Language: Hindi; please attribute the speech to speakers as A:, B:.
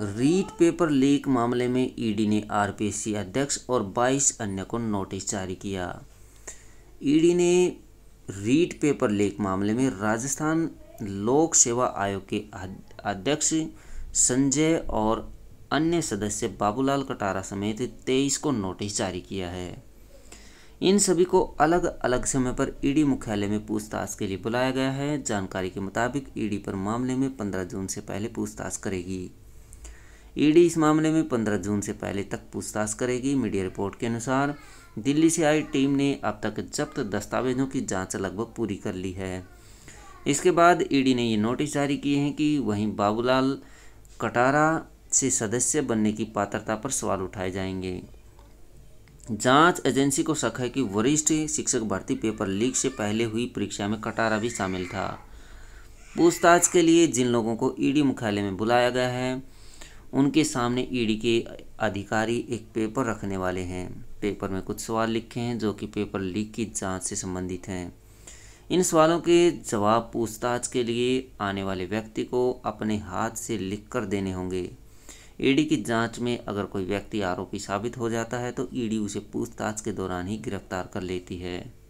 A: रीट पेपर लीक मामले में ईडी ने आरपीसी अध्यक्ष और 22 अन्य को नोटिस जारी किया ईडी ने रीट पेपर लीक मामले में राजस्थान लोक सेवा आयोग के अध्यक्ष संजय और अन्य सदस्य बाबूलाल कटारा समेत तेईस को नोटिस जारी किया है इन सभी को अलग अलग समय पर ईडी मुख्यालय में पूछताछ के लिए बुलाया गया है जानकारी के मुताबिक ईडी पर मामले में 15 जून से पहले पूछताछ करेगी ईडी इस मामले में 15 जून से पहले तक पूछताछ करेगी मीडिया रिपोर्ट के अनुसार दिल्ली से आई टीम ने अब तक जब्त दस्तावेजों की जांच लगभग पूरी कर ली है इसके बाद ईडी ने ये नोटिस जारी किए हैं कि वहीं बाबूलाल कटारा से सदस्य बनने की पात्रता पर सवाल उठाए जाएंगे जांच एजेंसी को शक है कि वरिष्ठ शिक्षक भर्ती पेपर लीक से पहले हुई परीक्षा में कटारा भी शामिल था पूछताछ के लिए जिन लोगों को ईडी मुख्यालय में बुलाया गया है उनके सामने ईडी के अधिकारी एक पेपर रखने वाले हैं पेपर में कुछ सवाल लिखे हैं जो कि पेपर लीक की जांच से संबंधित हैं इन सवालों के जवाब पूछताछ के लिए आने वाले व्यक्ति को अपने हाथ से लिख कर देने होंगे ईडी की जांच में अगर कोई व्यक्ति आरोपी साबित हो जाता है तो ईडी उसे पूछताछ के दौरान ही गिरफ्तार कर लेती है